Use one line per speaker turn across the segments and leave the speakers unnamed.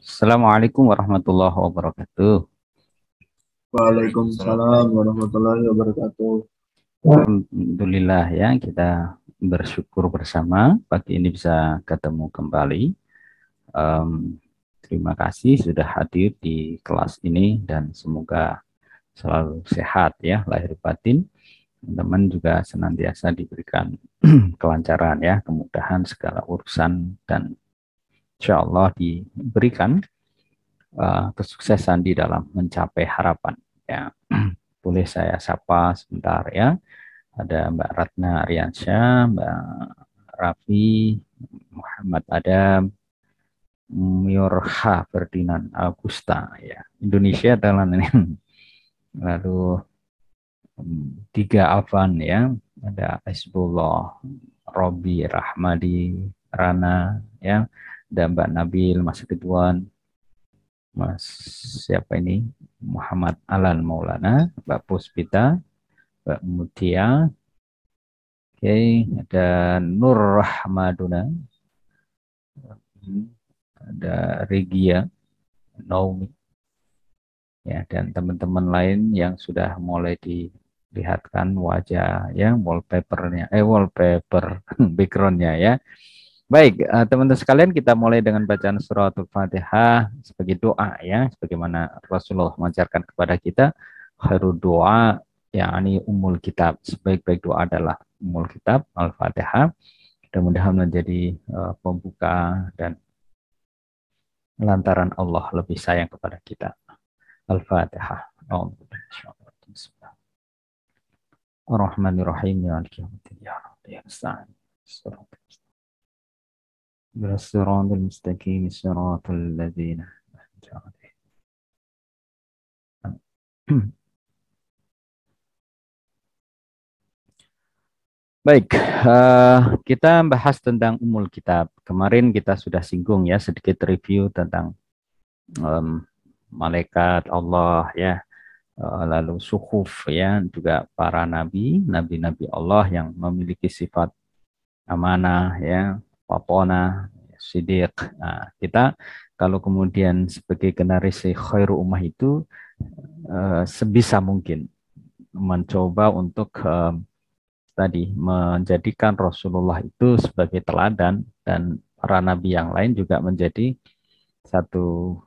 Assalamualaikum warahmatullahi wabarakatuh. Waalaikumsalam warahmatullahi wabarakatuh. Alhamdulillah ya kita bersyukur bersama pagi ini bisa ketemu kembali. Um, terima kasih sudah hadir di kelas ini dan semoga selalu sehat ya lahir batin. Teman-teman juga senantiasa diberikan kelancaran ya, kemudahan segala urusan dan insya Allah diberikan uh, kesuksesan di dalam mencapai harapan. Ya. Boleh saya sapa sebentar ya. Ada Mbak Ratna Aryansyah, Mbak Raffi, Muhammad Adam, Miorha Ferdinand Augusta ya. Indonesia ini lalu hmm, tiga Avan ya ada Esbullah, Robi Rahmadi Rana ya ada Mbak Nabil, Mas Ridwan, Mas siapa ini? Muhammad Alan Maulana, Mbak Puspita, Mbak Mutia. Oke, okay. ada Nur Rahmaduna. Ada Regia, Naomi. Ya, dan teman-teman lain yang sudah mulai dilihatkan wajah ya wallpapernya eh wallpaper backgroundnya ya Baik, eh, teman-teman sekalian kita mulai dengan bacaan surah Al-Fatihah sebagai doa ya, sebagaimana Rasulullah mengajarkan kepada kita harus doa yakni umul kitab. Sebaik-baik doa adalah umul kitab Al-Fatihah. Mudah-mudahan menjadi uh, pembuka dan lantaran Allah lebih sayang kepada kita. Al-Fatihah. Bismillahirrahmanirrahim. Ya rahim ya, ya من الصراط المستقيم صراط الذين أنعمت Baik, uh, kita bahas tentang umul kitab. Kemarin kita sudah singgung ya sedikit review tentang um, malaikat Allah ya, eh, lalu suhuf ya, juga para nabi, nabi-nabi Allah yang memiliki sifat amanah ya, Papona Sidik. Nah, kita kalau kemudian sebagai generasi khairu umah itu uh, sebisa mungkin mencoba untuk uh, tadi menjadikan Rasulullah itu sebagai teladan dan para nabi yang lain juga menjadi satu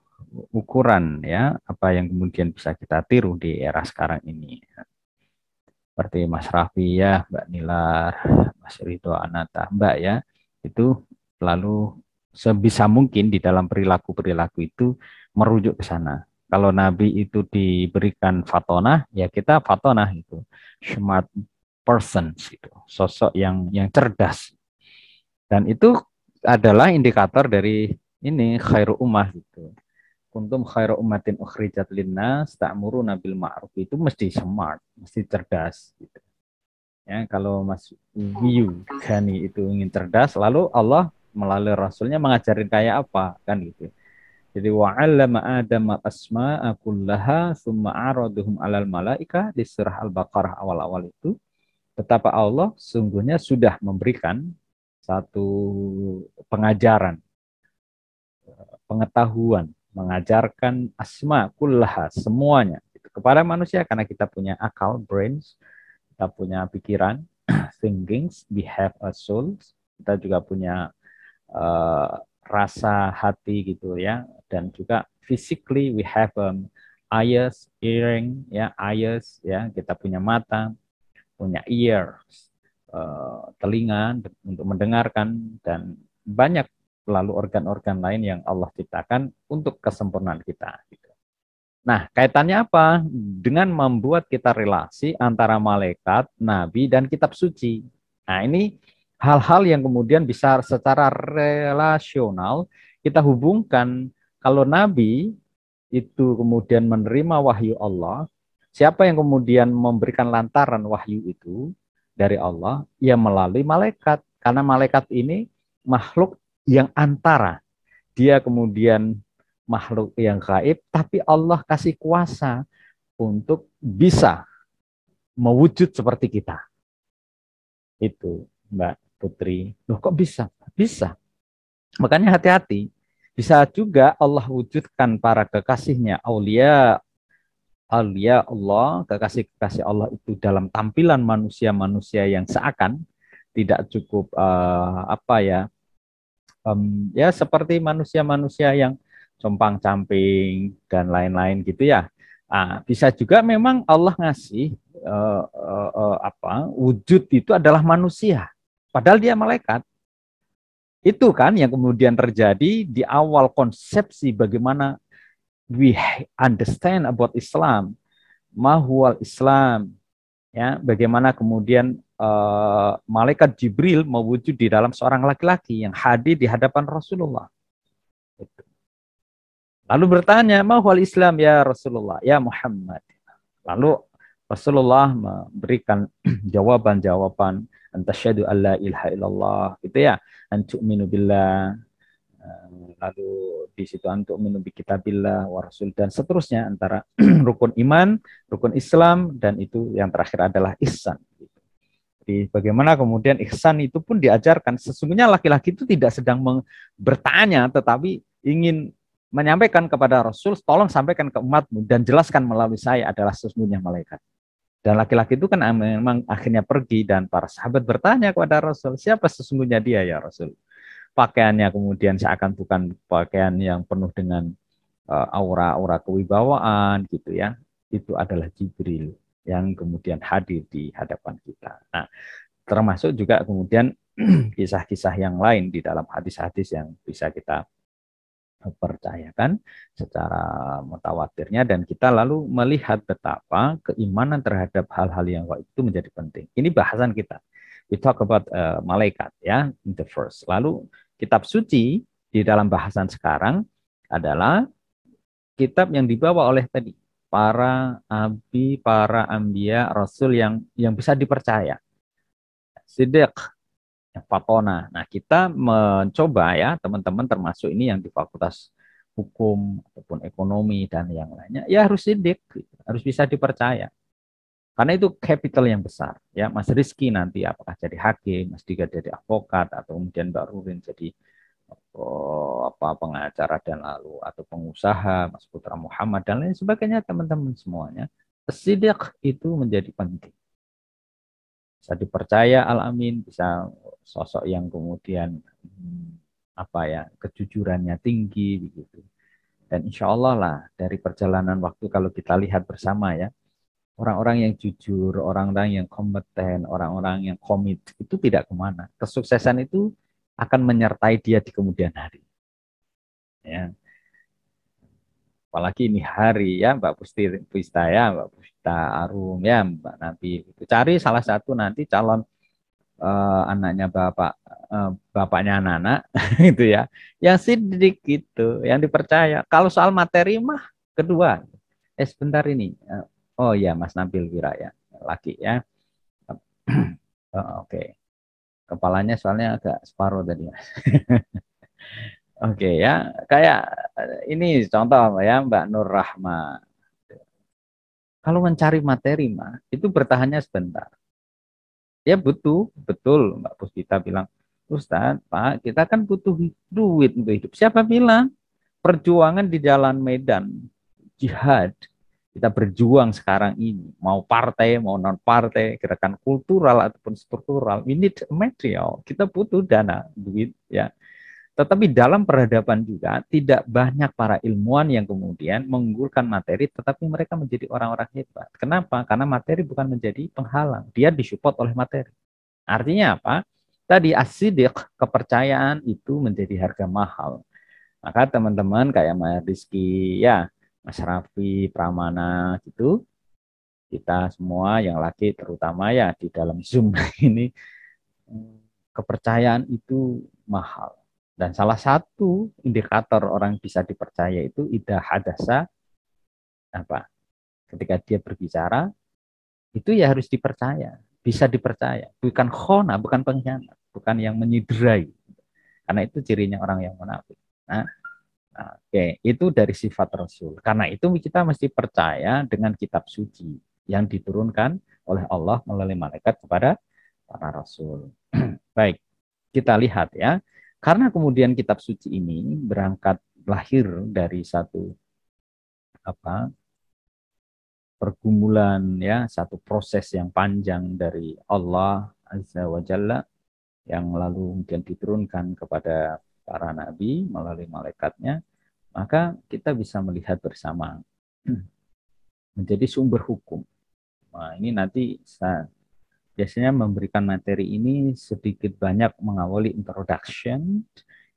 ukuran ya apa yang kemudian bisa kita tiru di era sekarang ini seperti Mas Rafi ya Mbak Nilar Mas Rito, Anata Mbak ya itu lalu sebisa mungkin di dalam perilaku-perilaku itu merujuk ke sana. Kalau Nabi itu diberikan fatona, ya kita fatona itu smart person itu sosok yang yang cerdas dan itu adalah indikator dari ini khairu ummah itu Kuntum khairu ummatin ukhrijat linnas ta'muru nabil ma'ruf itu mesti smart, mesti cerdas gitu. Ya, kalau Mas hmm. Yu Gani itu ingin cerdas, lalu Allah melalui Rasulnya mengajarin kayak apa kan gitu. Jadi wa'allama Adam al-asma'a kullaha summa araduhum alal malaika di surah Al-Baqarah awal-awal itu betapa Allah sungguhnya sudah memberikan satu pengajaran pengetahuan mengajarkan asma kullaha semuanya gitu, kepada manusia karena kita punya akal brains kita punya pikiran thinkings we have a soul kita juga punya uh, rasa hati gitu ya dan juga physically we have um, eyes earring ya eyes ya kita punya mata punya ears uh, telinga untuk mendengarkan dan banyak lalu organ-organ lain yang Allah ciptakan untuk kesempurnaan kita gitu Nah, kaitannya apa? Dengan membuat kita relasi antara malaikat, nabi, dan kitab suci. Nah, ini hal-hal yang kemudian bisa secara relasional kita hubungkan. Kalau nabi itu kemudian menerima wahyu Allah, siapa yang kemudian memberikan lantaran wahyu itu dari Allah? Ya melalui malaikat. Karena malaikat ini makhluk yang antara. Dia kemudian makhluk yang gaib, tapi Allah kasih kuasa untuk bisa mewujud seperti kita. Itu, Mbak Putri. Loh kok bisa? Bisa. Makanya hati-hati. Bisa juga Allah wujudkan para kekasihnya, aulia, aulia Allah, kekasih-kekasih Allah itu dalam tampilan manusia-manusia yang seakan tidak cukup uh, apa ya, um, ya seperti manusia-manusia yang compang camping dan lain-lain gitu ya. Nah, bisa juga memang Allah ngasih uh, uh, uh, apa wujud itu adalah manusia, padahal dia malaikat. Itu kan yang kemudian terjadi di awal konsepsi bagaimana we understand about Islam, mahual Islam, ya bagaimana kemudian uh, malaikat Jibril mewujud di dalam seorang laki-laki yang hadir di hadapan Rasulullah. Lalu bertanya, mau Islam ya Rasulullah, ya Muhammad. Lalu Rasulullah memberikan jawaban-jawaban antasyhadu alla ilaha illallah gitu ya, minu billah, eh, lalu di situ minu bi kitabillah wa rasul dan seterusnya antara rukun iman, rukun Islam dan itu yang terakhir adalah ihsan. Jadi bagaimana kemudian ihsan itu pun diajarkan sesungguhnya laki-laki itu tidak sedang bertanya tetapi ingin menyampaikan kepada Rasul, tolong sampaikan ke umatmu dan jelaskan melalui saya adalah sesungguhnya malaikat. Dan laki-laki itu kan memang akhirnya pergi dan para sahabat bertanya kepada Rasul, siapa sesungguhnya dia ya Rasul? Pakaiannya kemudian seakan bukan pakaian yang penuh dengan eh, aura-aura kewibawaan gitu ya. Itu adalah Jibril yang kemudian hadir di hadapan kita. Nah, termasuk juga kemudian kisah-kisah yang lain di dalam hadis-hadis yang bisa kita percayakan secara mutawatirnya dan kita lalu melihat betapa keimanan terhadap hal-hal yang kok itu menjadi penting. Ini bahasan kita. We talk about uh, malaikat ya in the first. Lalu kitab suci di dalam bahasan sekarang adalah kitab yang dibawa oleh tadi para abi, para ambia, rasul yang yang bisa dipercaya. Sidik. Fatona. Nah, kita mencoba ya, teman-teman termasuk ini yang di Fakultas Hukum ataupun Ekonomi dan yang lainnya, ya harus sidik, harus bisa dipercaya. Karena itu capital yang besar. Ya, Mas Rizky nanti apakah jadi hakim, Mas Dika jadi advokat, atau kemudian Mbak Rurin jadi eh, apa pengacara dan lalu atau pengusaha, Mas Putra Muhammad dan lain sebagainya, teman-teman semuanya. Sidik itu menjadi penting bisa dipercaya Al-Amin, bisa sosok yang kemudian hmm, apa ya kejujurannya tinggi begitu. Dan insya Allah lah dari perjalanan waktu kalau kita lihat bersama ya orang-orang yang jujur, orang-orang yang kompeten, orang-orang yang komit itu tidak kemana. Kesuksesan itu akan menyertai dia di kemudian hari. Ya apalagi ini hari ya Mbak Pusti Pusta ya Mbak Pusta Arum ya Mbak Nabi itu cari salah satu nanti calon uh, anaknya bapak uh, bapaknya anak-anak itu ya yang sidik gitu yang dipercaya kalau soal materi mah kedua eh sebentar ini uh, oh ya Mas Nabil ya, laki ya oh, oke okay. kepalanya soalnya agak separuh tadi mas Oke ya, kayak eh, ini contoh ya Mbak Nur Rahma. Kalau mencari materi mah itu bertahannya sebentar. Ya butuh, betul Mbak Puspita bilang, Ustaz Pak, kita kan butuh duit untuk hidup. Siapa bilang? Perjuangan di jalan medan, jihad, kita berjuang sekarang ini, mau partai, mau non-partai, gerakan kultural ataupun struktural, we need material, kita butuh dana, duit, ya tetapi dalam peradaban juga tidak banyak para ilmuwan yang kemudian menggulkan materi, tetapi mereka menjadi orang-orang hebat. Kenapa? Karena materi bukan menjadi penghalang, dia disupport oleh materi. Artinya apa? Tadi asidik kepercayaan itu menjadi harga mahal. Maka teman-teman kayak Mas Rizky, ya Mas Raffi, Pramana gitu, kita semua yang laki terutama ya di dalam Zoom ini hmm, kepercayaan itu mahal dan salah satu indikator orang bisa dipercaya itu ida hadasa apa? Ketika dia berbicara itu ya harus dipercaya, bisa dipercaya. Bukan khona, bukan pengkhianat, bukan yang menyidrai. Karena itu cirinya orang yang munafik. Nah, Oke, itu dari sifat Rasul. Karena itu kita mesti percaya dengan kitab suci yang diturunkan oleh Allah melalui malaikat kepada para Rasul. Baik, kita lihat ya. Karena kemudian kitab suci ini berangkat lahir dari satu apa pergumulan ya, satu proses yang panjang dari Allah Azza wa Jalla yang lalu mungkin diturunkan kepada para nabi melalui malaikatnya, maka kita bisa melihat bersama menjadi sumber hukum. Nah, ini nanti biasanya memberikan materi ini sedikit banyak mengawali introduction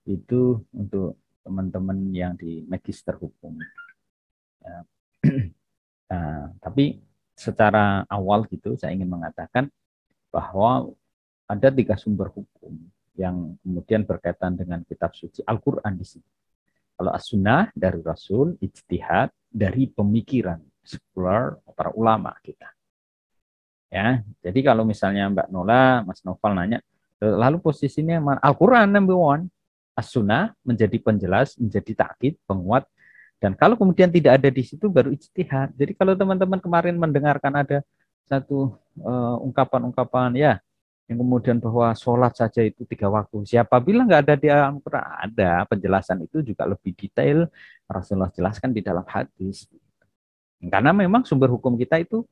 itu untuk teman-teman yang di magister hukum. Uh, tapi secara awal gitu saya ingin mengatakan bahwa ada tiga sumber hukum yang kemudian berkaitan dengan kitab suci Al-Quran di sini. Kalau as dari Rasul, ijtihad dari pemikiran sekular para ulama kita. Ya, jadi kalau misalnya Mbak Nola, Mas Novel nanya, lalu posisinya mana? Al-Quran number one, as-sunnah menjadi penjelas, menjadi takit penguat, dan kalau kemudian tidak ada di situ baru ijtihad. Jadi kalau teman-teman kemarin mendengarkan ada satu ungkapan eh, ungkapan-ungkapan ya yang kemudian bahwa sholat saja itu tiga waktu. Siapa bilang nggak ada di Al-Quran? Ada penjelasan itu juga lebih detail. Rasulullah jelaskan di dalam hadis. Karena memang sumber hukum kita itu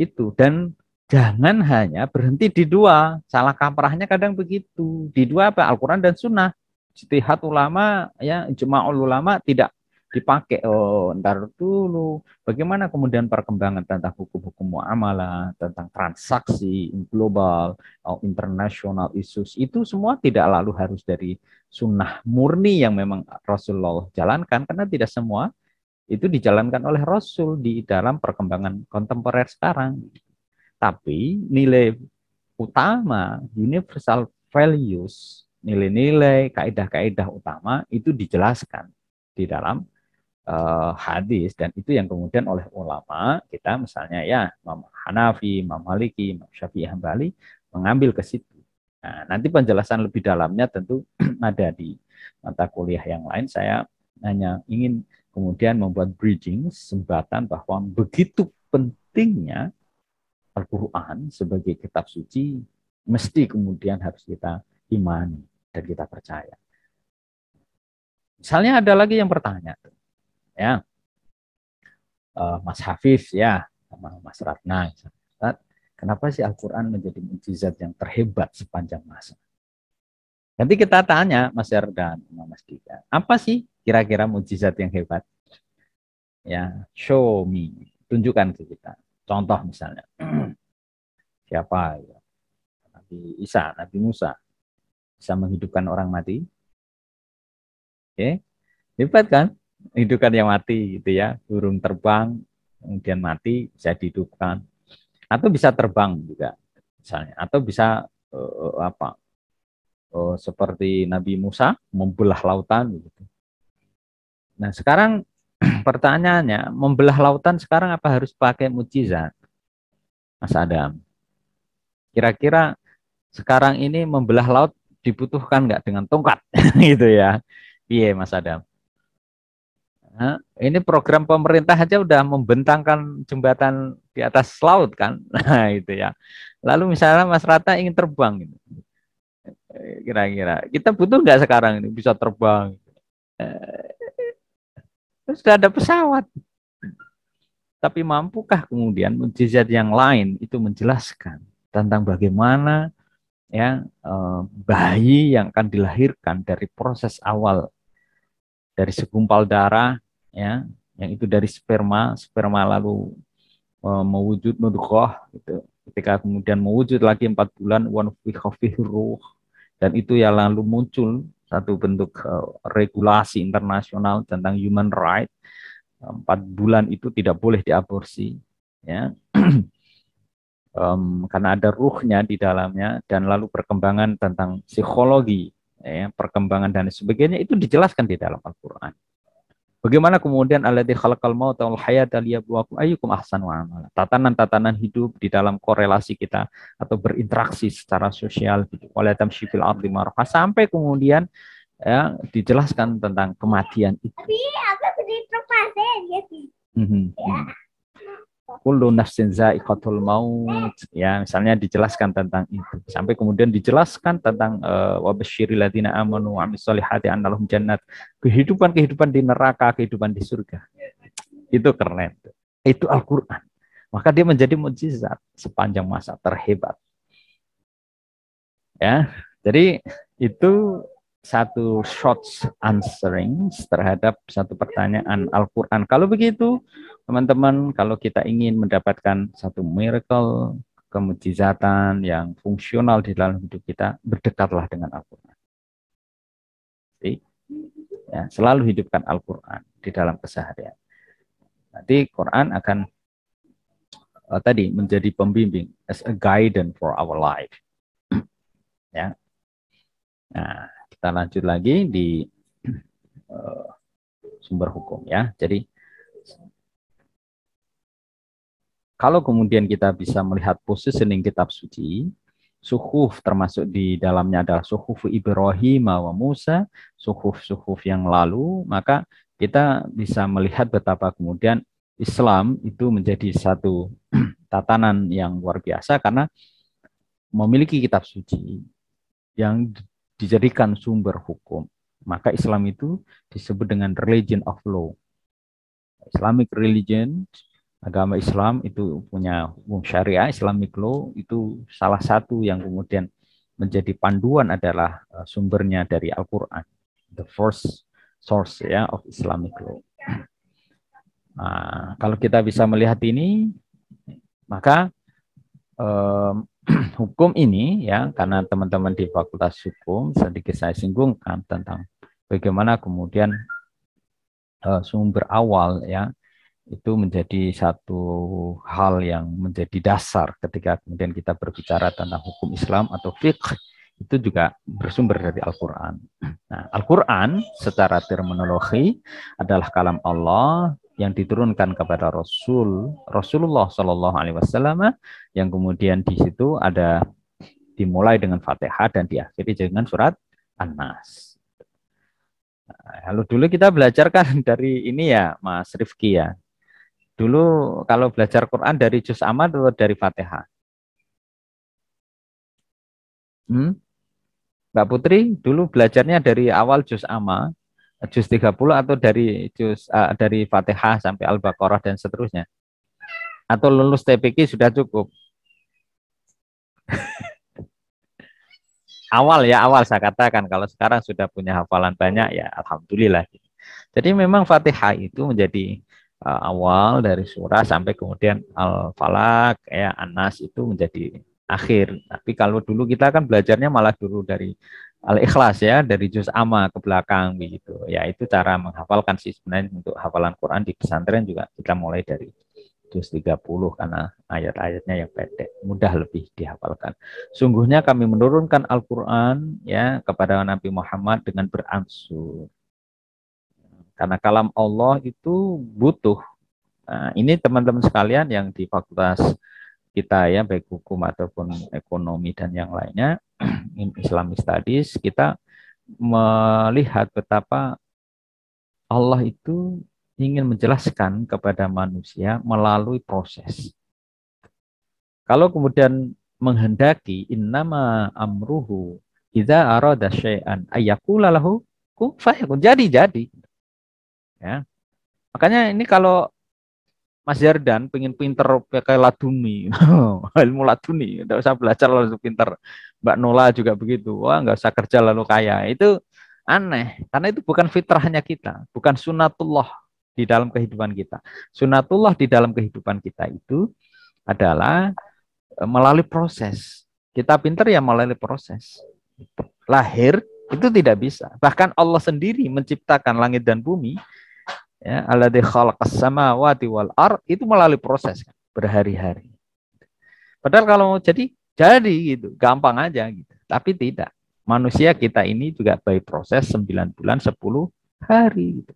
itu dan jangan hanya berhenti di dua. Salah kaprahnya kadang begitu. Di dua apa? Al-Quran dan Sunnah. Jitihad ulama, ya jemaah ulama tidak dipakai. Oh, ntar dulu. Bagaimana kemudian perkembangan tentang hukum-hukum muamalah, tentang transaksi global, oh, internasional isus itu semua tidak lalu harus dari sunnah murni yang memang Rasulullah jalankan karena tidak semua itu dijalankan oleh Rasul di dalam perkembangan kontemporer sekarang. Tapi nilai utama, universal values, nilai-nilai, kaedah-kaedah utama itu dijelaskan di dalam uh, hadis dan itu yang kemudian oleh ulama kita misalnya ya Imam Hanafi, Imam Maliki, Imam Syafi'i Hambali mengambil ke situ. Nah, nanti penjelasan lebih dalamnya tentu ada di mata kuliah yang lain. Saya hanya ingin kemudian membuat bridging, sembatan bahwa begitu pentingnya Al-Quran sebagai kitab suci mesti kemudian harus kita imani dan kita percaya. Misalnya ada lagi yang bertanya, ya eh, Mas Hafiz ya sama Mas Ratna, kenapa sih Al-Quran menjadi mujizat yang terhebat sepanjang masa? Nanti kita tanya Mas Erdan dan Mas Dika, apa sih kira-kira mujizat yang hebat? Ya, show me, tunjukkan ke kita. Contoh misalnya siapa? Ya. Nabi Isa, Nabi Musa bisa menghidupkan orang mati. Oke, hebat kan? Hidupkan yang mati gitu ya, burung terbang kemudian mati bisa dihidupkan atau bisa terbang juga misalnya atau bisa uh, apa uh, seperti Nabi Musa membelah lautan gitu. Nah sekarang pertanyaannya, membelah lautan sekarang apa harus pakai mujizat? Mas Adam. Kira-kira sekarang ini membelah laut dibutuhkan nggak dengan tongkat? gitu ya. Iya, Mas Adam. Nah, ini program pemerintah aja udah membentangkan jembatan di atas laut kan, nah itu ya. Lalu misalnya Mas Rata ingin terbang, gitu. Eh, kira-kira kita butuh nggak sekarang ini bisa terbang? Eh, sudah ada pesawat. Tapi mampukah kemudian mujizat yang lain itu menjelaskan tentang bagaimana ya eh, bayi yang akan dilahirkan dari proses awal dari segumpal darah ya yang itu dari sperma sperma lalu eh, mewujud nudukoh gitu ketika kemudian mewujud lagi empat bulan one wan dan itu yang lalu muncul satu bentuk uh, regulasi internasional tentang human right empat bulan itu tidak boleh diaborsi ya um, karena ada ruhnya di dalamnya dan lalu perkembangan tentang psikologi ya, perkembangan dan sebagainya itu dijelaskan di dalam Al-Quran Bagaimana kemudian alladzi khalaqal mauta wal hayata liyabluwakum ayyukum ahsanu amala. Tatanan-tatanan hidup di dalam korelasi kita atau berinteraksi secara sosial gitu. Wala tamshi fil ardi marha sampai kemudian ya, dijelaskan tentang kematian itu. Tapi aku di ya. Mm -hmm. ya. Mhm kullu nafsin zaiqatul maut ya misalnya dijelaskan tentang itu sampai kemudian dijelaskan tentang eh, wa basyiril ladzina amanu wa amisolihati annalahum jannat kehidupan-kehidupan di neraka kehidupan di surga itu keren itu Al-Qur'an maka dia menjadi mukjizat sepanjang masa terhebat ya jadi itu satu short answering terhadap satu pertanyaan Al-Quran. Kalau begitu, teman-teman, kalau kita ingin mendapatkan satu miracle, kemujizatan yang fungsional di dalam hidup kita, berdekatlah dengan Al-Quran. Ya, selalu hidupkan Al-Quran di dalam keseharian. Nanti Quran akan oh, tadi menjadi pembimbing as a guidance for our life. ya. Nah, kita lanjut lagi di eh, sumber hukum ya. Jadi kalau kemudian kita bisa melihat positioning kitab suci, suhuf termasuk di dalamnya adalah suhuf Ibrahim wa Musa, suhuf-suhuf yang lalu, maka kita bisa melihat betapa kemudian Islam itu menjadi satu tatanan yang luar biasa karena memiliki kitab suci yang dijadikan sumber hukum, maka Islam itu disebut dengan religion of law. Islamic religion, agama Islam itu punya hukum syariah, Islamic law itu salah satu yang kemudian menjadi panduan adalah eh, sumbernya dari Al-Quran, the first source ya of Islamic law. Nah, kalau kita bisa melihat ini, maka um, hukum ini ya karena teman-teman di Fakultas Hukum sedikit saya singgungkan tentang bagaimana kemudian uh, sumber awal ya itu menjadi satu hal yang menjadi dasar ketika kemudian kita berbicara tentang hukum Islam atau fiqh itu juga bersumber dari Al-Quran. Nah, Al-Quran secara terminologi adalah kalam Allah yang diturunkan kepada Rasul Rasulullah Shallallahu Alaihi Wasallam yang kemudian di situ ada dimulai dengan Fatihah dan diakhiri dengan surat An-Nas. Lalu dulu kita belajar kan dari ini ya Mas Rifki ya. Dulu kalau belajar Quran dari juz amat atau dari Fatihah? Hmm? Mbak Putri dulu belajarnya dari awal juz amma juz 30 atau dari juz uh, dari Fatihah sampai Al-Baqarah dan seterusnya. Atau lulus TPQ sudah cukup. awal ya, awal saya katakan kalau sekarang sudah punya hafalan banyak ya alhamdulillah. Jadi memang Fatihah itu menjadi uh, awal dari surah sampai kemudian al falaq ya Anas itu menjadi akhir. Tapi kalau dulu kita kan belajarnya malah dulu dari Al-Ikhlas ya dari juz ama ke belakang begitu. Ya itu cara menghafalkan sih sebenarnya untuk hafalan Quran di pesantren juga kita mulai dari juz 30 karena ayat-ayatnya yang pendek, mudah lebih dihafalkan. Sungguhnya kami menurunkan Al-Qur'an ya kepada Nabi Muhammad dengan beransur. Karena kalam Allah itu butuh. Nah, ini teman-teman sekalian yang di fakultas kita ya baik hukum ataupun ekonomi dan yang lainnya Islamic Studies kita melihat betapa Allah itu ingin menjelaskan kepada manusia melalui proses. Kalau kemudian menghendaki innama amruhu idza arada syai'an ayakula kun fayakun. Jadi jadi. Ya. Makanya ini kalau Mas Yardan pengen pinter pakai laduni, ilmu laduni, tidak usah belajar langsung pinter. Mbak Nola juga begitu, wah nggak usah kerja lalu kaya. Itu aneh, karena itu bukan fitrahnya kita, bukan sunatullah di dalam kehidupan kita. Sunatullah di dalam kehidupan kita itu adalah e, melalui proses. Kita pinter ya melalui proses. Lahir itu tidak bisa. Bahkan Allah sendiri menciptakan langit dan bumi ya alladzi khalaqas samawati wal ar itu melalui proses kan, berhari-hari. Padahal kalau mau jadi jadi gitu, gampang aja gitu. Tapi tidak. Manusia kita ini juga by proses 9 bulan 10 hari gitu.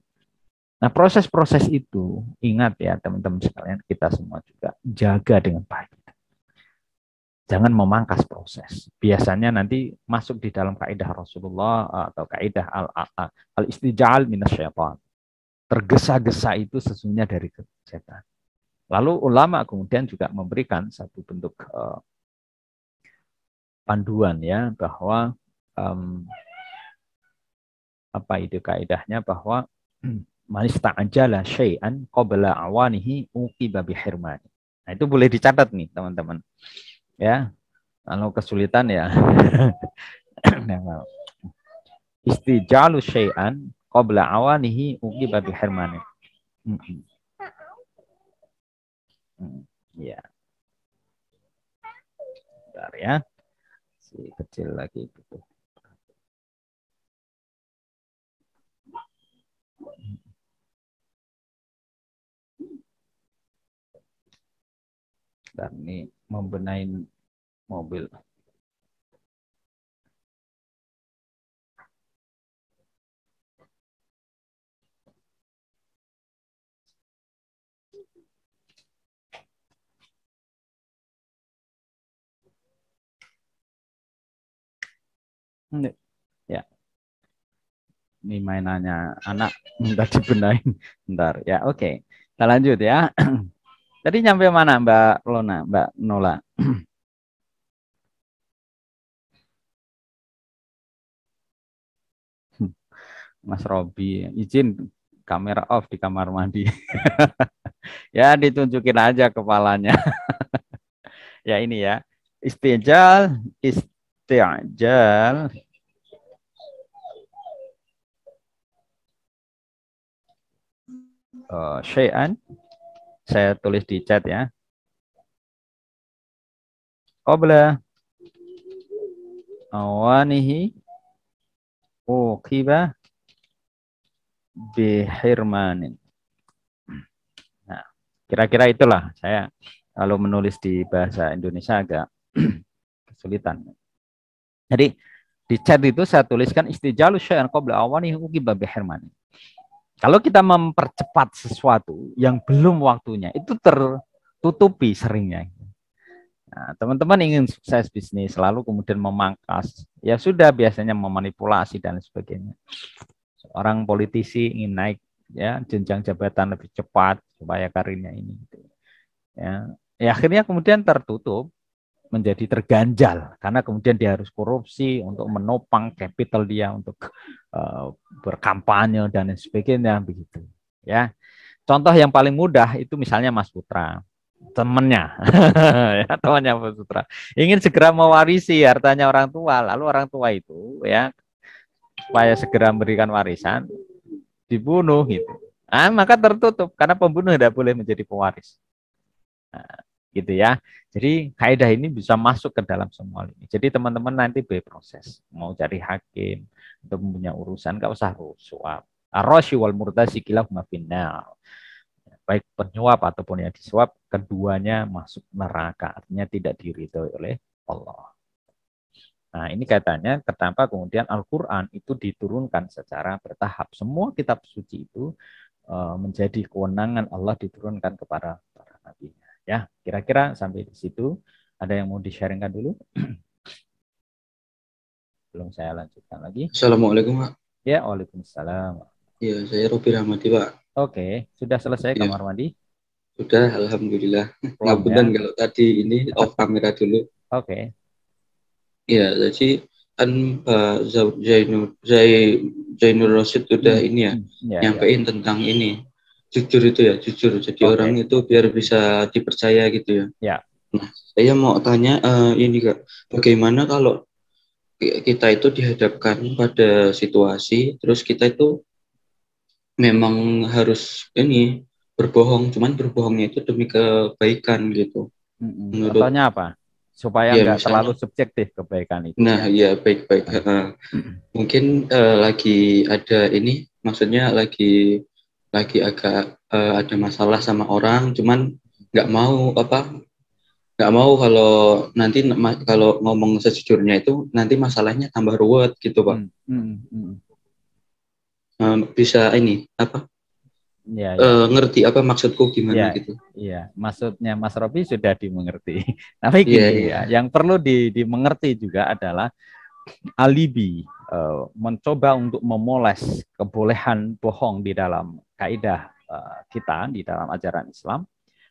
Nah, proses-proses itu ingat ya teman-teman sekalian, kita semua juga jaga dengan baik. Jangan memangkas proses. Biasanya nanti masuk di dalam kaidah Rasulullah atau kaidah al-istijal al, al, al, tergesa-gesa itu sesungguhnya dari setan. Lalu ulama kemudian juga memberikan satu bentuk eh, panduan ya bahwa um, apa itu kaidahnya bahwa manis ajalah syai'an qabla awanihi uqiba bihirmani. Nah, itu boleh dicatat nih, teman-teman. Ya. Kalau kesulitan ya. Nah, Istijalu syai'an qabla awanihi ugi babi Hermane. Ya. Bentar ya. Si kecil lagi gitu. Dan ini membenain mobil. Ya. Ini mainannya anak minta dibenahin. Bentar. Ya, oke. Okay. Kita lanjut ya. Tadi nyampe mana Mbak Lona, Mbak Nola? Mas Robi, izin kamera off di kamar mandi. ya ditunjukin aja kepalanya. ya ini ya. Istijal, ist isti'jal uh, oh, syai'an saya tulis di chat ya qabla awanihi uqiba bihirmanin nah, kira-kira itulah saya kalau menulis di bahasa Indonesia agak kesulitan jadi di chat itu saya tuliskan istijalu syai'an qabla awani uqiba bihirmani. Kalau kita mempercepat sesuatu yang belum waktunya, itu tertutupi seringnya. Nah, teman-teman ingin sukses bisnis lalu kemudian memangkas, ya sudah biasanya memanipulasi dan sebagainya. Seorang politisi ingin naik ya jenjang jabatan lebih cepat supaya karirnya ini gitu. Ya, ya akhirnya kemudian tertutup menjadi terganjal karena kemudian dia harus korupsi untuk menopang capital dia untuk uh, berkampanye dan lain sebagainya begitu ya contoh yang paling mudah itu misalnya Mas Putra temennya ya, temannya Mas Putra ingin segera mewarisi hartanya orang tua lalu orang tua itu ya supaya segera memberikan warisan dibunuh gitu ah maka tertutup karena pembunuh tidak boleh menjadi pewaris nah, gitu ya. Jadi kaidah ini bisa masuk ke dalam semua ini Jadi teman-teman nanti proses mau cari hakim untuk punya urusan nggak usah suap. Arosy wal murtasi ma final. Baik penyuap ataupun yang disuap keduanya masuk neraka, artinya tidak diridhoi oleh Allah. Nah, ini katanya kenapa kemudian Al-Qur'an itu diturunkan secara bertahap. Semua kitab suci itu eh, menjadi kewenangan Allah diturunkan kepada para nabinya. Ya, kira-kira sampai di situ. Ada yang mau di-sharingkan dulu? Belum saya lanjutkan lagi. Assalamualaikum, Pak. Ya, Waalaikumsalam. Ya, saya Robi Ramadi Pak. Oke, sudah selesai ya. kamar mandi? Sudah, Alhamdulillah. ya. Kan kalau tadi ini off kamera dulu. Oke. Ya, jadi kan Pak Zainul Zainul Rosid sudah hmm. ini ya, hmm, ya, ya nyampein ya. tentang ini jujur itu ya jujur jadi okay. orang itu biar bisa dipercaya gitu ya ya nah saya mau tanya uh, ini kak bagaimana kalau kita itu dihadapkan pada situasi terus kita itu memang harus ini berbohong cuman berbohongnya itu demi kebaikan gitu menurut apa supaya ya, nggak ya, terlalu subjektif kebaikan itu nah ya baik baik uh, eh, mungkin uh, lagi ada ini maksudnya lagi lagi agak uh, ada masalah sama orang cuman nggak mau apa nggak mau kalau nanti kalau ngomong sejujurnya itu nanti masalahnya tambah ruwet gitu pak hmm, hmm, hmm. Uh, bisa ini apa ya, ya. Uh, ngerti apa maksudku gimana ya, gitu iya maksudnya Mas Robi sudah dimengerti tapi iya, gini ya, ya. ya yang perlu di dimengerti juga adalah alibi Eh, mencoba untuk memoles kebolehan bohong di dalam kaidah eh, kita di dalam ajaran Islam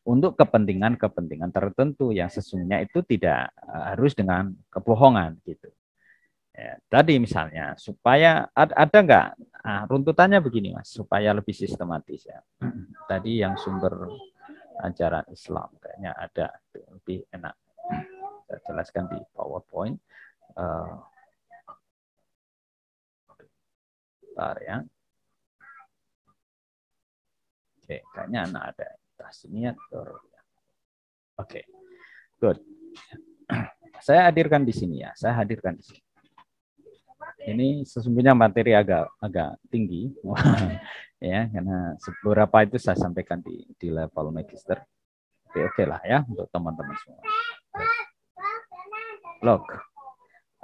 untuk kepentingan-kepentingan tertentu yang sesungguhnya itu tidak eh, harus dengan kebohongan gitu. Ya, tadi misalnya supaya ada, ada nggak nah, runtutannya begini mas supaya lebih sistematis ya. Tadi yang sumber ajaran Islam kayaknya ada lebih enak. Saya jelaskan di PowerPoint. Uh, sebentar ya. Oke, kayaknya anak ada tas miniatur. Ya. Oke, good. Saya hadirkan di sini ya, saya hadirkan di sini. Ini sesungguhnya materi agak agak tinggi, ya karena beberapa itu saya sampaikan di di level magister. Oke, oke okay lah ya untuk teman-teman semua. look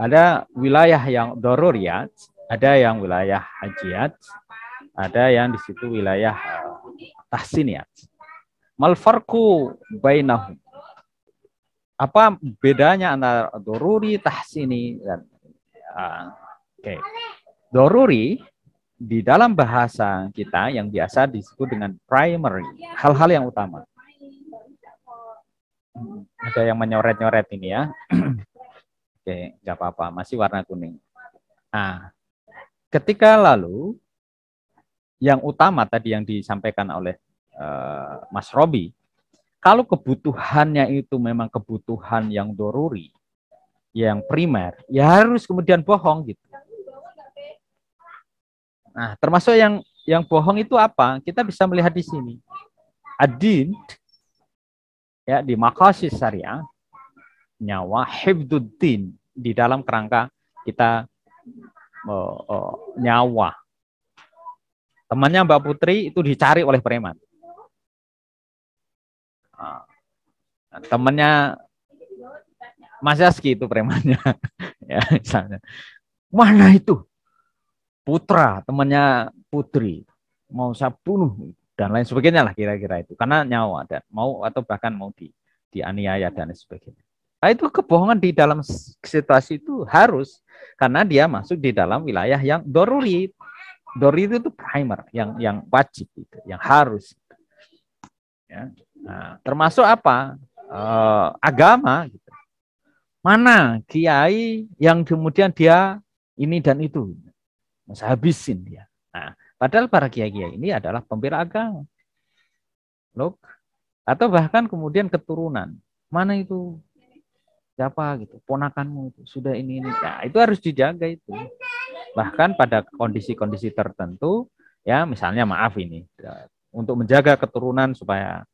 Ada wilayah yang dororiat ya. Ada yang wilayah hajiat, ada yang di situ wilayah eh, tahsiniat. Malfarku bainahum. Apa bedanya antara doruri, tahsini dan uh, oke. Okay. Doruri di dalam bahasa kita yang biasa disebut dengan primary, hal-hal yang utama. Hmm, ada yang menyoret-nyoret ini ya. Oke, nggak apa-apa, masih warna kuning. Ah, Ketika lalu yang utama tadi yang disampaikan oleh uh, Mas Robi, kalau kebutuhannya itu memang kebutuhan yang doruri, yang primer, ya harus kemudian bohong gitu. Nah, termasuk yang yang bohong itu apa? Kita bisa melihat di sini. Adin ya di Makassar syariah nyawa hibduddin di dalam kerangka kita uh, uh, nyawa. Temannya Mbak Putri itu dicari oleh preman. Uh, temannya Mas Yaski itu premannya. ya, misalnya. Mana itu? Putra, temannya Putri. Mau saya bunuh dan lain sebagainya lah kira-kira itu. Karena nyawa dan mau atau bahkan mau di dianiaya dan lain sebagainya. Nah, itu kebohongan di dalam situasi itu harus karena dia masuk di dalam wilayah yang doruri. Doruri itu, primer yang yang wajib itu, yang harus. Ya. Nah, termasuk apa? E, agama gitu. Mana kiai yang kemudian dia ini dan itu. Masa nah, habisin dia. Nah, padahal para kiai-kiai ini adalah pembela agama. Loh, atau bahkan kemudian keturunan. Mana itu siapa gitu ponakanmu itu sudah ini ini nah, itu harus dijaga itu bahkan pada kondisi-kondisi tertentu ya misalnya maaf ini ya, untuk menjaga keturunan supaya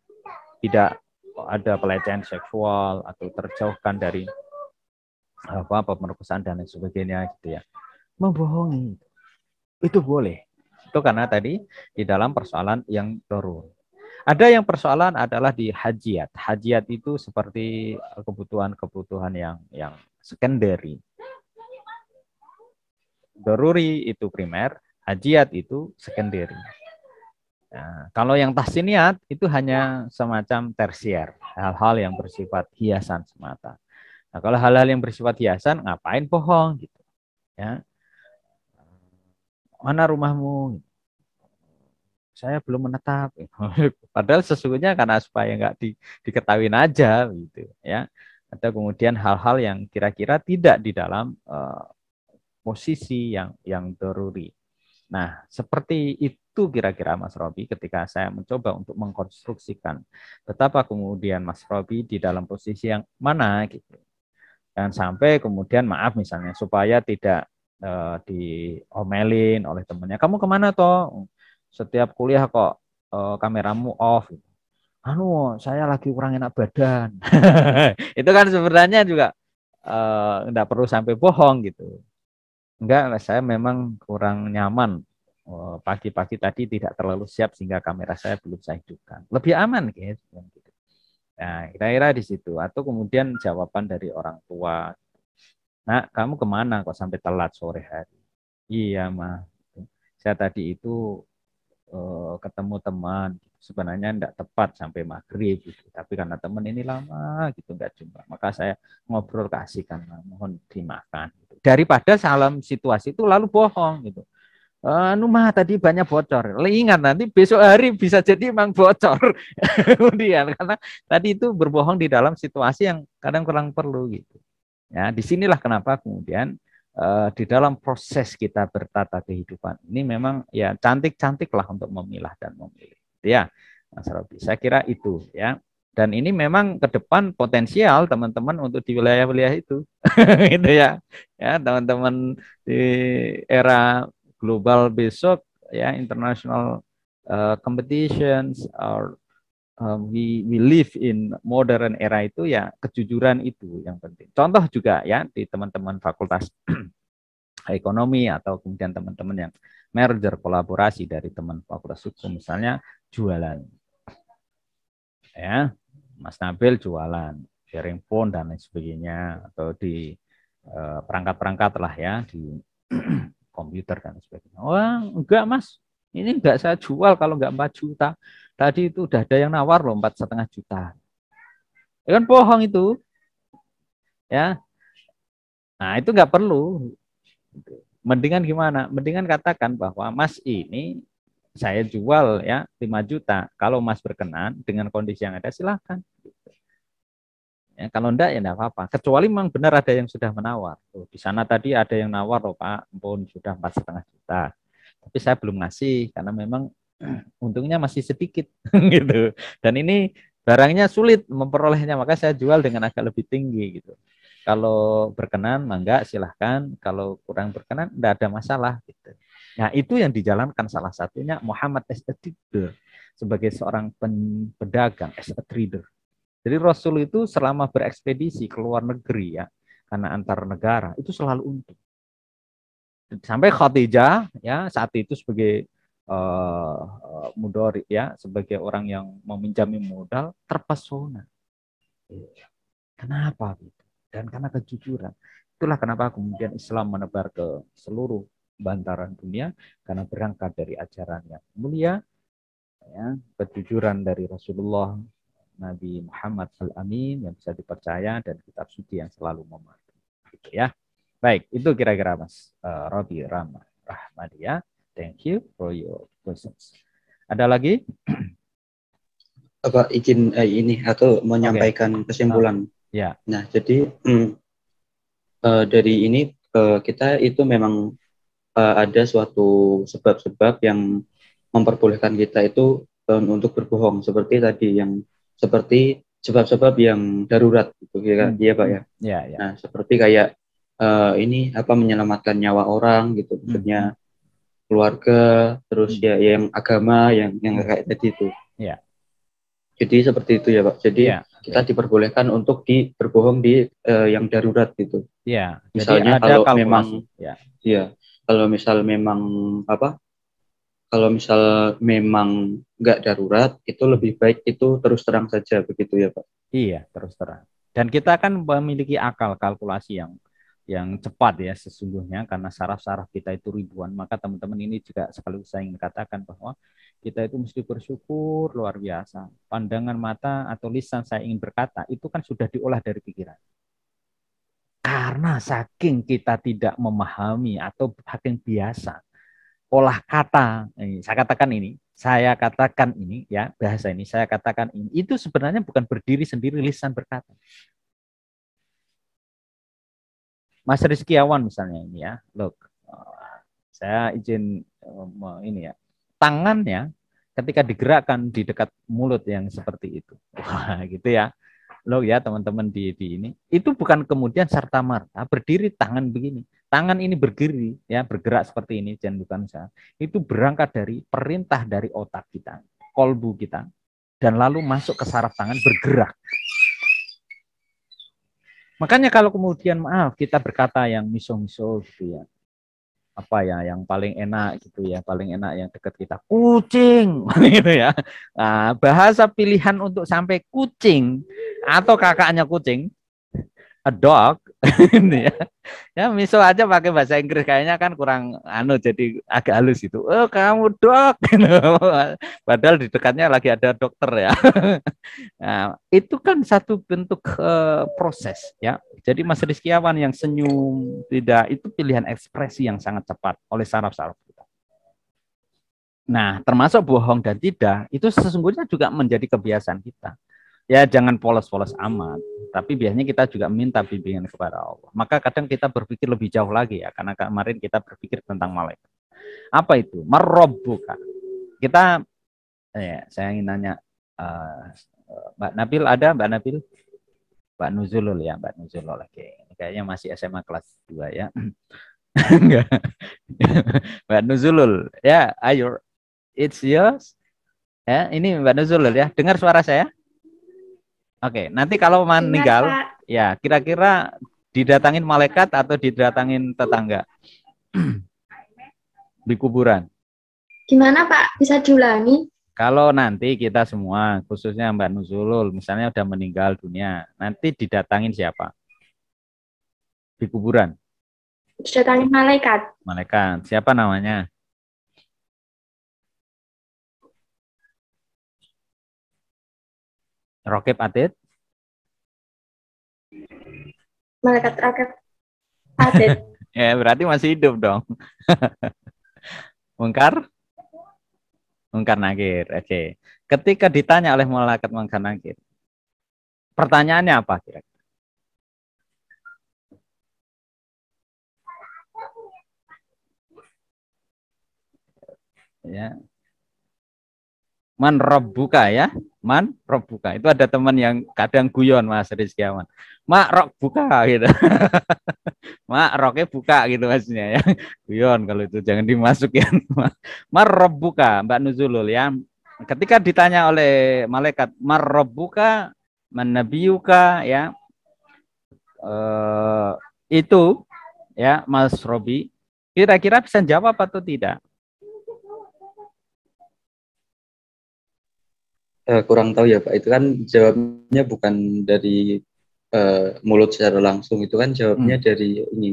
tidak ada pelecehan seksual atau terjauhkan dari apa pemerkosaan dan lain sebagainya gitu ya membohongi itu boleh itu karena tadi di dalam persoalan yang turun ada yang persoalan adalah di hajiat. Hajiat itu seperti eh, kebutuhan-kebutuhan yang yang secondary. Doruri itu primer, hajiat itu secondary. Nah, kalau yang tahsiniat itu hanya semacam tersier, hal-hal yang bersifat hiasan semata. Nah, kalau hal-hal yang bersifat hiasan, ngapain bohong gitu? Ya, mana rumahmu? saya belum menetap. Padahal sesungguhnya karena supaya nggak di, diketahui aja gitu ya. ada kemudian hal-hal yang kira-kira tidak di dalam uh, posisi yang yang teruri. Nah, seperti itu kira-kira Mas Robi ketika saya mencoba untuk mengkonstruksikan betapa kemudian Mas Robi di dalam posisi yang mana gitu. Dan sampai kemudian maaf misalnya supaya tidak uh, diomelin oleh temannya. Kamu kemana toh? setiap kuliah kok uh, eh, kameramu off gitu. anu saya lagi kurang enak badan itu kan sebenarnya juga enggak eh, perlu sampai bohong gitu enggak saya memang kurang nyaman oh, pagi-pagi uh, tadi tidak terlalu siap sehingga kamera saya belum saya hidupkan lebih aman gitu nah kira-kira di situ atau kemudian jawaban dari orang tua nah kamu kemana kok sampai telat sore hari iya mah saya tadi itu uh, ketemu teman gitu. sebenarnya tidak tepat sampai maghrib gitu. tapi karena teman ini lama gitu nggak jumpa maka saya ngobrol kasih karena mohon dimakan gitu. daripada salam situasi itu lalu bohong gitu eh, anu mah tadi banyak bocor. Ingat nanti besok hari bisa jadi emang bocor. Kemudian karena tadi itu berbohong di dalam situasi yang kadang kurang perlu gitu. Ya, disinilah kenapa kemudian uh, di dalam proses kita bertata kehidupan ini memang ya cantik-cantik lah untuk memilah dan memilih. Gitu ya, Mas Robi. Saya kira itu ya. Dan ini memang ke depan potensial teman-teman untuk di wilayah-wilayah itu, gitu ya. Ya, teman-teman di era global besok ya international uh, competitions or um, we we live in modern era itu ya kejujuran itu yang penting. Contoh juga ya di teman-teman fakultas ekonomi atau kemudian teman-teman yang merger kolaborasi dari teman fakultas hukum misalnya jualan. Ya, Mas Nabil jualan sharing phone dan lain sebagainya atau di eh, perangkat-perangkat lah ya di komputer dan sebagainya. oh enggak Mas. Ini enggak saya jual kalau enggak 4 juta. Tadi itu udah ada yang nawar loh empat setengah juta. Ya kan bohong itu. Ya. Nah itu nggak perlu. Mendingan gimana? Mendingan katakan bahwa Mas ini saya jual ya 5 juta. Kalau Mas berkenan dengan kondisi yang ada silahkan. Ya, kalau enggak ya enggak apa-apa. Kecuali memang benar ada yang sudah menawar. Tuh, di sana tadi ada yang nawar loh Pak, pun sudah empat setengah juta. Tapi saya belum ngasih karena memang Eh, untungnya masih sedikit gitu. Dan ini barangnya sulit memperolehnya, maka saya jual dengan agak lebih tinggi gitu. Kalau berkenan, mangga silahkan. Kalau kurang berkenan, tidak ada masalah. Gitu. Nah itu yang dijalankan salah satunya Muhammad as a trader sebagai seorang pedagang as a trader. Jadi Rasul itu selama berekspedisi ke luar negeri ya, karena antar negara itu selalu untung. Sampai Khadijah ya saat itu sebagai uh, mudori ya sebagai orang yang meminjami modal terpesona. Kenapa gitu? Dan karena kejujuran. Itulah kenapa kemudian Islam menebar ke seluruh bantaran dunia karena berangkat dari ajaran yang mulia, ya, kejujuran dari Rasulullah Nabi Muhammad Al Amin yang bisa dipercaya dan kitab suci yang selalu memadu. Gitu ya. Baik, itu kira-kira Mas uh, eh, Robi Rama Thank you for your questions. Ada lagi? Apa izin eh, ini atau menyampaikan okay. kesimpulan? Uh, ya. Yeah. Nah, jadi mm, uh, dari ini uh, kita itu memang uh, ada suatu sebab-sebab yang memperbolehkan kita itu um, untuk berbohong seperti tadi yang seperti sebab-sebab yang darurat gitu ya, hmm. ya pak ya. Ya, ya. Nah, seperti kayak uh, ini apa menyelamatkan nyawa orang gitu maksudnya. Hmm keluarga, terus hmm. ya, ya yang agama, yang yang kayak tadi itu. Ya. Jadi seperti itu ya Pak. Jadi ya, kita ya. diperbolehkan untuk di berbohong di uh, yang darurat gitu. Iya. Misalnya ada kalau kalkulasi. memang ya. Iya. Kalau misal memang apa? Kalau misal memang nggak darurat, itu lebih baik itu terus terang saja begitu ya Pak. Iya, terus terang. Dan kita kan memiliki akal kalkulasi yang yang cepat ya sesungguhnya karena saraf-saraf kita itu ribuan maka teman-teman ini juga sekaligus saya ingin katakan bahwa kita itu mesti bersyukur luar biasa pandangan mata atau lisan saya ingin berkata itu kan sudah diolah dari pikiran karena saking kita tidak memahami atau saking biasa olah kata ini, eh, saya katakan ini saya katakan ini ya bahasa ini saya katakan ini itu sebenarnya bukan berdiri sendiri lisan berkata Mas Rizky misalnya ini ya, look, eh, saya izin eh, ini ya, tangannya ketika digerakkan di dekat mulut yang seperti itu, wah gitu ya, lo ya teman-teman di, di ini, itu bukan kemudian serta merta berdiri tangan begini, tangan ini berdiri ya bergerak seperti ini jangan bukan saya, itu berangkat dari perintah dari otak kita, kolbu kita, dan lalu masuk ke saraf tangan bergerak Makanya kalau kemudian maaf kita berkata yang miso-miso gitu ya. Apa ya yang paling enak gitu ya, paling enak yang dekat kita. Kucing gitu ya. Nah, bahasa pilihan untuk sampai kucing atau kakaknya kucing a dog ya. ya misal aja pakai bahasa Inggris kayaknya kan kurang anu jadi agak halus itu oh eh, kamu dok gitu. padahal di dekatnya lagi ada dokter ya nah, itu kan satu bentuk uh, proses ya jadi Mas Rizkyawan yang senyum tidak itu pilihan ekspresi yang sangat cepat oleh saraf-saraf kita nah termasuk bohong dan tidak itu sesungguhnya juga menjadi kebiasaan kita ya jangan polos-polos amat tapi biasanya kita juga minta bimbingan kepada Allah maka kadang kita berpikir lebih jauh lagi ya karena kemarin kita berpikir tentang malaikat apa itu merobuka kita ya, saya ingin nanya uh, Mbak Nabil ada Mbak Nabil Mbak Nuzulul ya Mbak Nuzulul lagi kayaknya masih SMA kelas 2 ya Mbak Nuzulul ya yeah, ayo it's yours ya ini Mbak Nuzulul ya dengar suara saya Oke, okay, nanti kalau meninggal, Ingat, ya kira-kira didatangin malaikat atau didatangin tetangga di kuburan. Gimana Pak? Bisa diulangi? Kalau nanti kita semua, khususnya Mbak Nuzulul, misalnya udah meninggal dunia, nanti didatangin siapa? Di kuburan. Didatangin malaikat. Malaikat. Siapa namanya? Rokib Atid. Malaikat Rokib Atid. ya, berarti masih hidup dong. Mungkar? Mungkar Nagir, Oke. Okay. Ketika ditanya oleh malaikat Mungkar Nagir, pertanyaannya apa kira-kira? Ya. Man robuka ya man rok buka. Itu ada teman yang kadang guyon Mas Rizky Aman. Mak rok buka gitu. Mak roknya buka gitu maksudnya ya. Guyon kalau itu jangan dimasukin. Mak rok buka Mbak Nuzulul ya. Ketika ditanya oleh malaikat, "Mar robbuka?" menabiuka ya uh, itu ya Mas Robi kira-kira bisa jawab atau tidak uh, kurang tahu ya Pak. Itu kan jawabnya bukan dari uh, mulut secara langsung. Itu kan jawabnya hmm. dari ini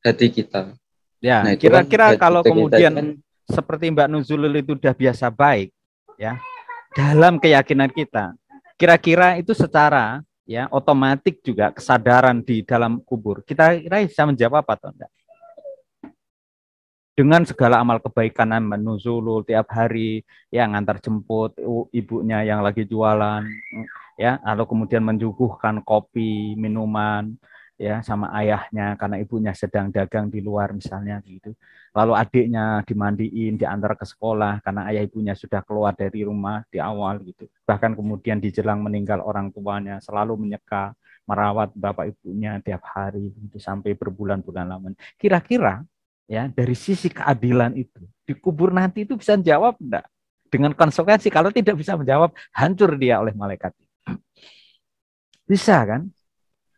hati kita. Ya, nah, kan kira-kira kan kalau kemudian kan, seperti Mbak Nuzulul itu sudah biasa baik ya dalam keyakinan kita. Kira-kira itu secara ya otomatik juga kesadaran di dalam kubur. Kita kira bisa menjawab apa atau enggak? dengan segala amal kebaikan menuzulul tiap hari ya ngantar jemput ibunya yang lagi jualan mm, ya lalu kemudian menjuguhkan kopi minuman ya sama ayahnya karena ibunya sedang dagang di luar misalnya gitu lalu adiknya dimandiin diantar ke sekolah karena ayah ibunya sudah keluar dari rumah di awal gitu bahkan kemudian dijelang meninggal orang tuanya selalu menyeka merawat bapak ibunya tiap hari gitu sampai berbulan-bulan lamanya kira-kira ya dari sisi keadilan itu dikubur nanti itu bisa menjawab enggak dengan konsekuensi kalau tidak bisa menjawab hancur dia oleh malaikat bisa kan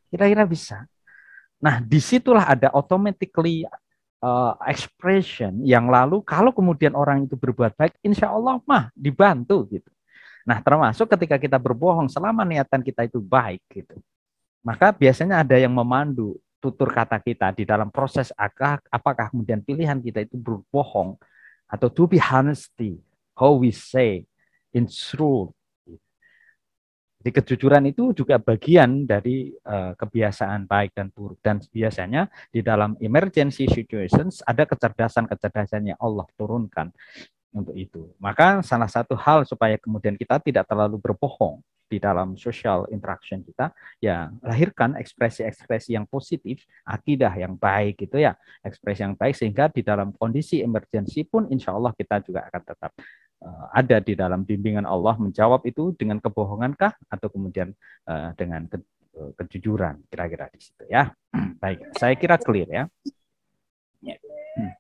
kira-kira bisa nah disitulah ada automatically uh, expression yang lalu kalau kemudian orang itu berbuat baik insya Allah mah dibantu gitu nah termasuk ketika kita berbohong selama niatan kita itu baik gitu maka biasanya ada yang memandu tutur kata kita di dalam proses akah, apakah kemudian pilihan kita itu berbohong atau to be honesty, how we say in truth. Jadi kejujuran itu juga bagian dari uh, kebiasaan baik dan buruk dan biasanya di dalam emergency situations ada kecerdasan-kecerdasan yang Allah turunkan untuk itu. Maka salah satu hal supaya kemudian kita tidak terlalu berbohong di dalam social interaction kita ya lahirkan ekspresi-ekspresi yang positif, akidah yang baik gitu ya, ekspresi yang baik sehingga di dalam kondisi emergensi pun insya Allah kita juga akan tetap eh, ada di dalam bimbingan Allah menjawab itu dengan kebohongankah atau kemudian eh, dengan ke, eh, kejujuran kira-kira di situ ya. Baik, saya kira clear ya. ya. Hmm.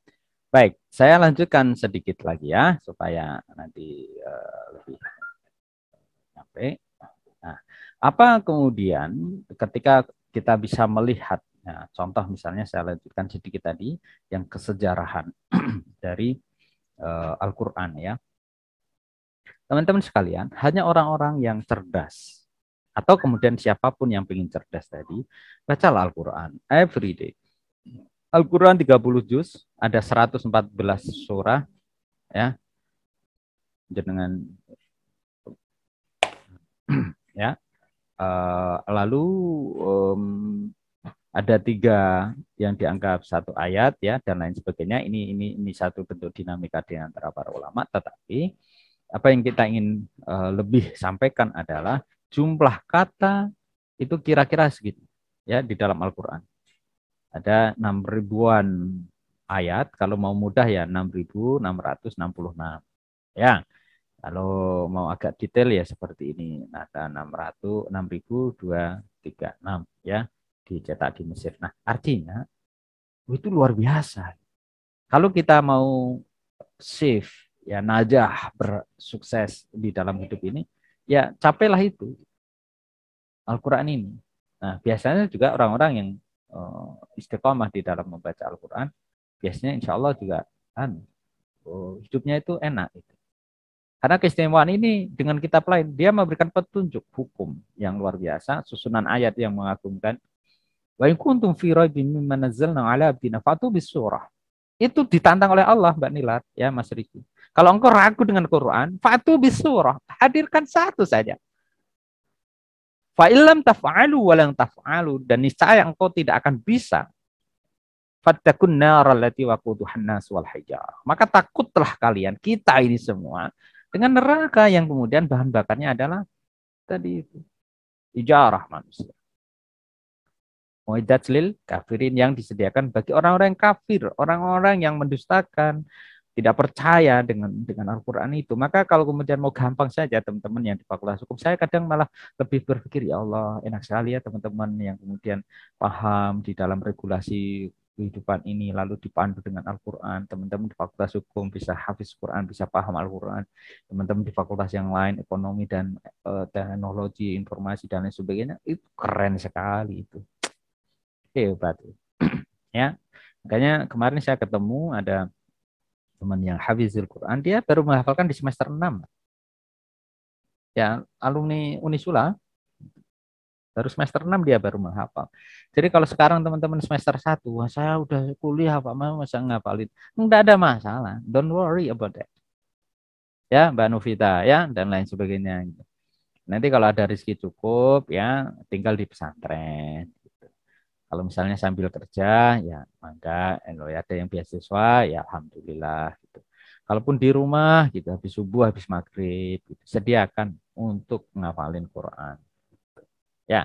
Baik, saya lanjutkan sedikit lagi ya supaya nanti uh, lebih sampai apa kemudian ketika kita bisa melihat ya, contoh misalnya saya lanjutkan sedikit tadi yang kesejarahan dari uh, Al-Qur'an ya. Teman-teman sekalian, hanya orang-orang yang cerdas atau kemudian siapapun yang ingin cerdas tadi, bacalah Al-Qur'an every day. Al-Qur'an 30 juz, ada 114 surah ya. Dengan ya, Eh, lalu um, ada tiga yang dianggap satu ayat ya dan lain sebagainya. Ini ini ini satu bentuk dinamika di antara para ulama. Tetapi apa yang kita ingin uh, lebih sampaikan adalah jumlah kata itu kira-kira segitu ya di dalam Al-Qur'an. Ada enam ribuan ayat, kalau mau mudah ya 6666. Ya. Kalau mau agak detail ya seperti ini. Ada 600 6.236 ya dicetak di Mesir. Nah, artinya oh, itu luar biasa. Kalau kita mau save ya najah bersukses di dalam hidup ini, ya capailah itu. Al-Qur'an ini. Nah, biasanya juga orang-orang yang uh, istiqomah di dalam membaca Al-Qur'an, biasanya insya Allah juga kan, oh, hidupnya itu enak itu karena keistimewaan ini dengan kitab lain, dia memberikan petunjuk hukum yang luar biasa, susunan ayat yang mengagumkan. Wa in kuntum fi raibin mimma nazzalna ala abdina fatu bisurah. Itu ditantang oleh Allah, Mbak Nilat, ya Mas Riki. Kalau engkau ragu dengan Quran, fatu bisurah, hadirkan satu saja. Fa illam taf'alu walang taf'alu dan niscaya engkau tidak akan bisa fattakun narallati waquduhan nas wal hijar. Maka takutlah kalian, kita ini semua dengan neraka yang kemudian bahan bakarnya adalah tadi itu ijarah manusia. Muidat lil kafirin yang disediakan bagi orang-orang yang kafir, orang-orang yang mendustakan, tidak percaya dengan dengan Al-Quran itu. Maka kalau kemudian mau gampang saja teman-teman yang di fakultas hukum, saya kadang malah lebih berpikir, ya Allah enak sekali ya teman-teman yang kemudian paham di dalam regulasi kehidupan ini lalu dipandu dengan Al-Quran teman-teman di fakultas hukum bisa hafiz Quran bisa paham Al-Quran teman-teman di fakultas yang lain ekonomi dan uh, teknologi informasi dan lain sebagainya itu keren sekali itu hebat ya makanya kemarin saya ketemu ada teman yang hafizil Quran dia baru menghafalkan di semester 6 ya alumni Unisula Baru semester 6 dia baru menghafal. Jadi kalau sekarang teman-teman semester 1, wah saya udah kuliah Pak Mama masa ngapalin. Enggak ada masalah. Don't worry about that. Ya, Mbak Novita ya dan lain sebagainya gitu. Nanti kalau ada rezeki cukup ya tinggal di pesantren gitu. Kalau misalnya sambil kerja ya mangga ada yang beasiswa ya alhamdulillah gitu. Kalaupun di rumah gitu habis subuh habis maghrib gitu, sediakan untuk ngafalin Quran ya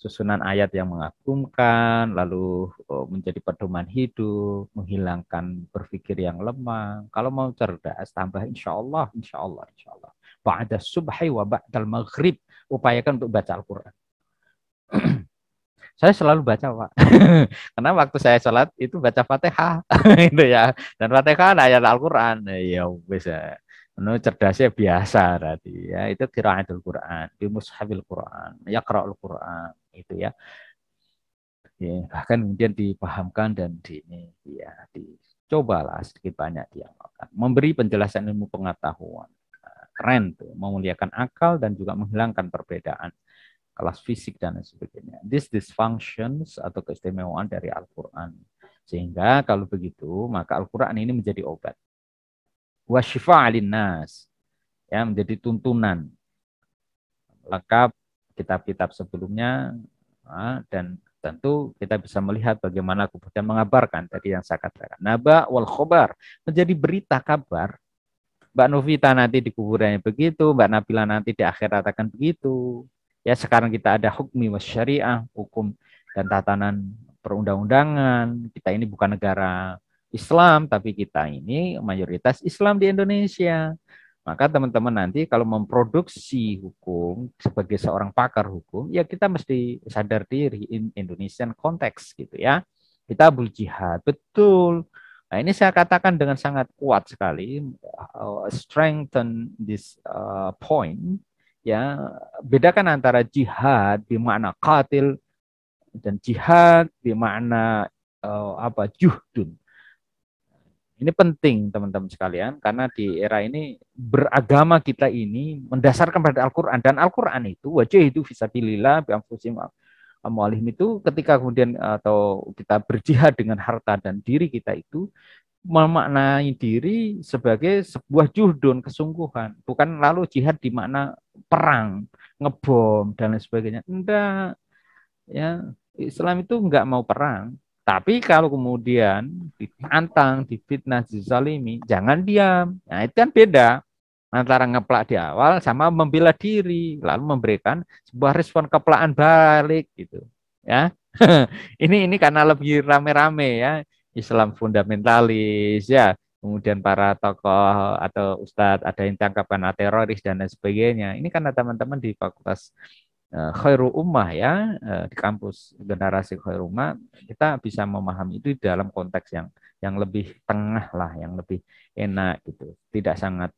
susunan ayat yang mengagumkan lalu oh, menjadi pedoman hidup menghilangkan berpikir yang lemah kalau mau cerdas tambah insya Allah insya Allah insya Allah ba'da subhi wa ba'dal maghrib upayakan untuk baca Al-Quran saya selalu baca pak karena waktu saya sholat itu baca fatihah itu ya dan fatihah ayat Al-Quran ya bisa ya. Nu cerdasnya biasa berarti ya. Itu kiraatul Quran, di mushabil Quran, yaqra'ul Quran itu ya. ya. bahkan kemudian dipahamkan dan di ini ya lah sedikit banyak diamalkan. Memberi penjelasan ilmu pengetahuan. Nah, keren tuh, memuliakan akal dan juga menghilangkan perbedaan kelas fisik dan sebagainya. This dysfunctions atau keistimewaan dari Al-Qur'an. Sehingga kalau begitu, maka Al-Qur'an ini menjadi obat wasyifa alinas, ya menjadi tuntunan lengkap kitab-kitab sebelumnya dan tentu kita bisa melihat bagaimana kemudian mengabarkan tadi yang saya katakan naba wal khobar menjadi berita kabar Mbak Novita nanti di kuburannya begitu Mbak Nabila nanti di akhirat akan begitu ya sekarang kita ada hukmi was syariah hukum dan tatanan perundang-undangan kita ini bukan negara Islam, tapi kita ini mayoritas Islam di Indonesia. Maka teman-teman nanti kalau memproduksi hukum sebagai seorang pakar hukum, ya kita mesti sadar diri in Indonesian konteks gitu ya. Kita berjihad, betul. Nah ini saya katakan dengan sangat kuat sekali, eh, strengthen this eh, point. Ya bedakan antara jihad di mana katil dan jihad di mana uh, eh, apa juhdun ini penting teman-teman sekalian karena di era ini beragama kita ini mendasarkan pada Al-Qur'an dan Al-Qur'an itu wajah itu bisa bi anfusim amwalihim itu ketika kemudian eh, atau kita berjihad dengan harta dan diri kita itu memaknai diri sebagai sebuah juhdun kesungguhan bukan lalu jihad di makna perang ngebom dan lain sebagainya enggak ya Islam itu enggak mau perang tapi kalau kemudian ditantang, difitnah, dizalimi, jangan diam. Nah, itu kan beda antara ngeplak di awal sama membela diri, lalu memberikan sebuah respon keplakan balik gitu. Ya. ini ini karena lebih rame-rame ya Islam fundamentalis ya. Kemudian para tokoh atau ustadz ada yang tangkapan teroris dan lain sebagainya. Ini karena teman-teman di fakultas Eh, khairu ummah ya eh, di kampus generasi khairu ummah kita bisa memahami itu dalam konteks yang yang lebih tengah lah yang lebih enak gitu tidak sangat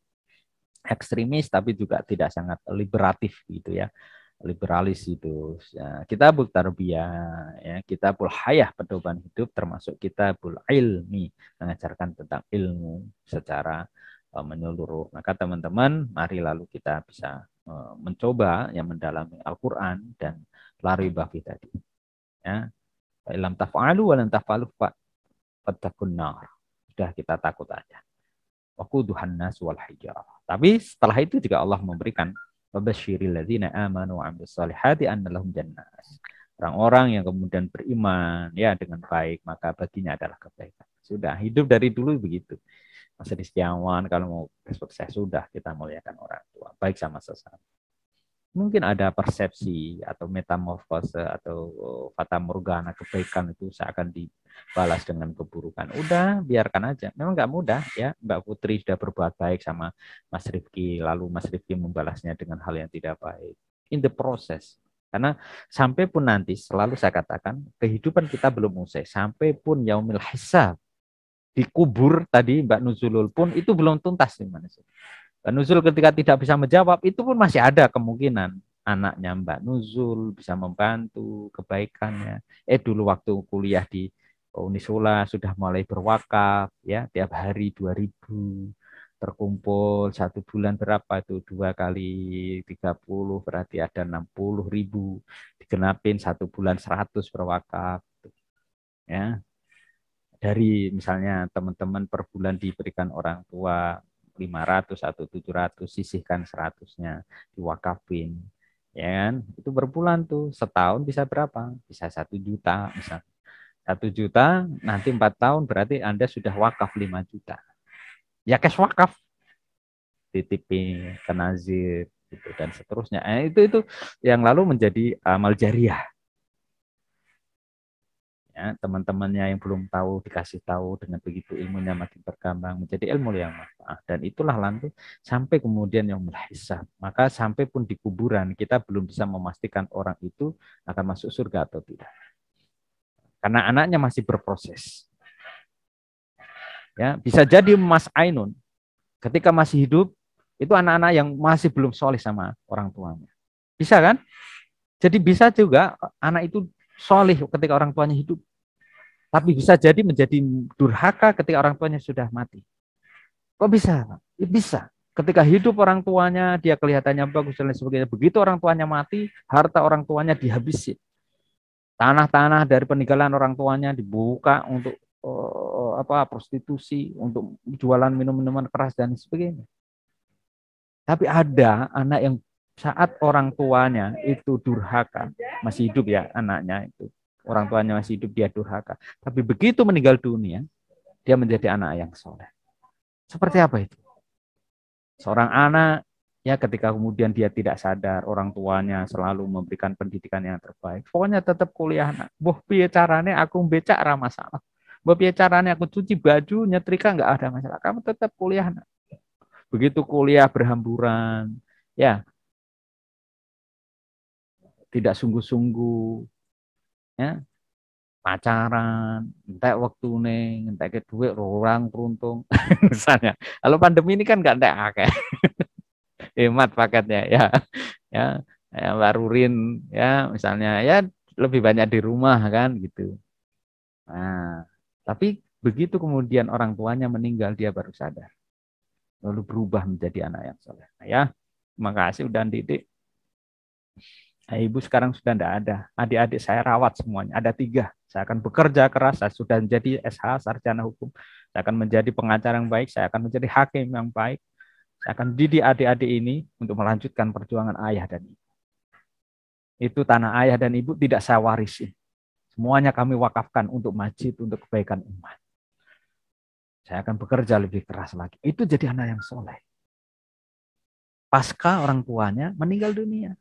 ekstremis tapi juga tidak sangat liberatif gitu ya liberalis itu ya, kita tarbiyah ya kita hayah pedoman hidup termasuk kita ilmi mengajarkan tentang ilmu secara eh, menyeluruh maka teman-teman mari lalu kita bisa Eh, mencoba yang mendalami Al-Qur'an dan lari bafi tadi. Ya. Ilam taf'alu wa lam taf'alu fattaqun nar. Sudah kita takut aja. Waquduhan nas wal hijarah. Tapi setelah itu juga Allah memberikan wabasyiril ladzina amanu wa amilus solihati annalahum jannah. Orang-orang yang kemudian beriman ya dengan baik maka baginya adalah kebaikan. Sudah hidup dari dulu begitu. Mas Edi Setiawan, kalau mau sukses sudah kita muliakan orang tua, baik sama sesama. Mungkin ada persepsi atau metamorfose atau oh, fata morgana kebaikan itu seakan dibalas dengan keburukan. Udah, biarkan aja. Memang nggak mudah ya. Mbak Putri sudah berbuat baik sama Mas Rifki, lalu Mas Rifki membalasnya dengan hal yang tidak baik. In the process, karena sampai pun nanti selalu saya katakan kehidupan kita belum usai. Sampai pun yaumil hisab dikubur tadi Mbak Nuzulul pun itu belum tuntas nih Mbak Nuzul. Mbak Nuzul ketika tidak bisa menjawab itu pun masih ada kemungkinan anaknya Mbak Nuzul bisa membantu kebaikannya. Eh dulu waktu kuliah di Unisula sudah mulai berwakaf ya tiap hari 2000 terkumpul satu bulan berapa itu dua kali 30 berarti ada 60 ribu digenapin satu bulan 100 berwakaf ya dari misalnya teman-teman per bulan diberikan orang tua 500 atau 700 sisihkan 100-nya diwakafin ya kan itu berbulan tuh setahun bisa berapa bisa satu juta bisa satu juta nanti empat tahun berarti anda sudah wakaf 5 juta ya cash wakaf titipi ke nazir gitu dan seterusnya eh, itu itu yang lalu menjadi amal jariah ya, teman-temannya yang belum tahu dikasih tahu dengan begitu ilmunya makin berkembang menjadi ilmu yang manfaat dan itulah lantu sampai kemudian yang hisab maka sampai pun di kuburan kita belum bisa memastikan orang itu akan masuk surga atau tidak karena anaknya masih berproses ya bisa jadi Mas Ainun ketika masih hidup itu anak-anak yang masih belum soleh sama orang tuanya bisa kan jadi bisa juga anak itu solih ketika orang tuanya hidup. Tapi bisa jadi menjadi durhaka ketika orang tuanya sudah mati. Kok bisa? Ya, bisa. Ketika hidup orang tuanya, dia kelihatannya bagus dan lain sebagainya. Begitu orang tuanya mati, harta orang tuanya dihabisi. Tanah-tanah dari peninggalan orang tuanya dibuka untuk uh, apa prostitusi, untuk jualan minum-minuman keras dan sebagainya. Tapi ada anak yang saat orang tuanya itu durhaka, masih hidup ya anaknya itu. Orang tuanya masih hidup dia durhaka. Tapi begitu meninggal dunia, dia menjadi anak yang soleh. Seperti apa itu? Seorang anak ya ketika kemudian dia tidak sadar orang tuanya selalu memberikan pendidikan yang terbaik. Pokoknya tetap kuliah anak. Boh piye carane aku becak ra masalah. Boh piye carane aku cuci baju, nyetrika nggak ada masalah. Kamu tetap kuliah anak. Begitu kuliah berhamburan, ya tidak sungguh-sungguh ya pacaran entek waktu neng entek ke duit orang beruntung misalnya kalau pandemi ini kan gak entek akeh hemat paketnya ya ya ya barurin ya misalnya ya lebih banyak di rumah kan gitu nah tapi begitu kemudian orang tuanya meninggal dia baru sadar lalu berubah menjadi anak yang soleh nah, ya makasih udah didik Nah, ibu sekarang sudah tidak ada. Adik-adik saya rawat semuanya. Ada tiga. Saya akan bekerja keras. Saya sudah menjadi SH, sarjana hukum. Saya akan menjadi pengacara yang baik. Saya akan menjadi hakim yang baik. Saya akan didik adik-adik ini untuk melanjutkan perjuangan ayah dan ibu. Itu tanah ayah dan ibu tidak saya warisi. Semuanya kami wakafkan untuk masjid, untuk kebaikan umat. Saya akan bekerja lebih keras lagi. Itu jadi anak yang soleh. Pasca orang tuanya meninggal dunia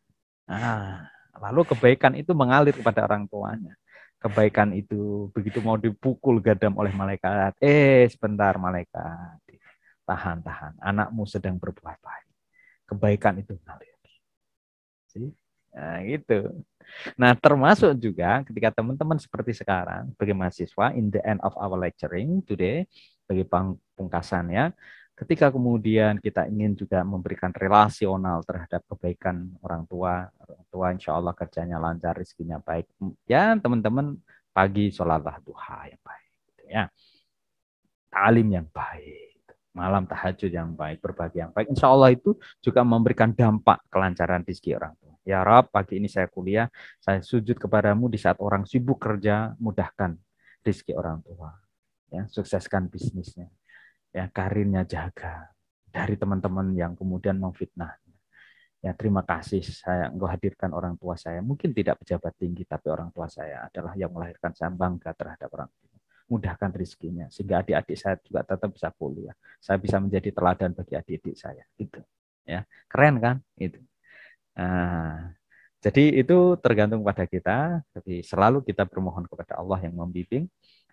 Nah, lalu kebaikan itu mengalir kepada orang tuanya. Kebaikan itu begitu mau dipukul gadam oleh malaikat. Eh, sebentar malaikat. Tahan, tahan. Anakmu sedang berbuat baik. Kebaikan itu mengalir. Nah, gitu. Nah, termasuk juga ketika teman-teman seperti sekarang, sebagai mahasiswa, in the end of our lecturing today, bagi pungkasannya, ketika kemudian kita ingin juga memberikan relasional terhadap kebaikan orang tua, orang tua insya Allah kerjanya lancar, rezekinya baik. Ya teman-teman pagi sholatlah duha yang baik, gitu ya talim yang baik, malam tahajud yang baik, berbagi yang baik. Insya Allah itu juga memberikan dampak kelancaran rezeki orang tua. Ya Rab, pagi ini saya kuliah, saya sujud kepadamu di saat orang sibuk kerja, mudahkan rezeki orang tua. Ya, sukseskan bisnisnya ya karirnya jaga dari teman-teman yang kemudian memfitnah. Ya terima kasih saya menghadirkan hadirkan orang tua saya. Mungkin tidak pejabat tinggi tapi orang tua saya adalah yang melahirkan saya bangga terhadap orang tua. Mudahkan rezekinya sehingga adik-adik saya juga tetap bisa kuliah. Saya bisa menjadi teladan bagi adik-adik saya gitu. Ya, keren kan? Itu. Nah, jadi itu tergantung pada kita, tapi selalu kita bermohon kepada Allah yang membimbing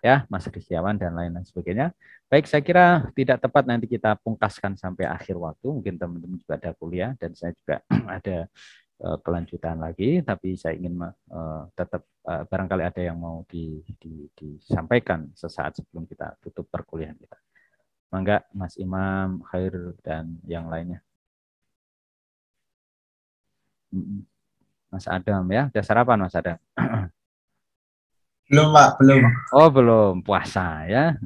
ya Mas Kristiawan dan lain-lain sebagainya. Baik, saya kira tidak tepat nanti kita pungkaskan sampai akhir waktu. Mungkin teman-teman juga ada kuliah dan saya juga ada eh, kelanjutan lagi, tapi saya ingin eh, tetap eh, barangkali ada yang mau di, di, disampaikan sesaat sebelum kita tutup perkuliahan kita. Mangga Mas Imam, Khair dan yang lainnya. Mas Adam ya, ada sarapan Mas Adam. Belum Pak, belum. Oh belum, puasa ya.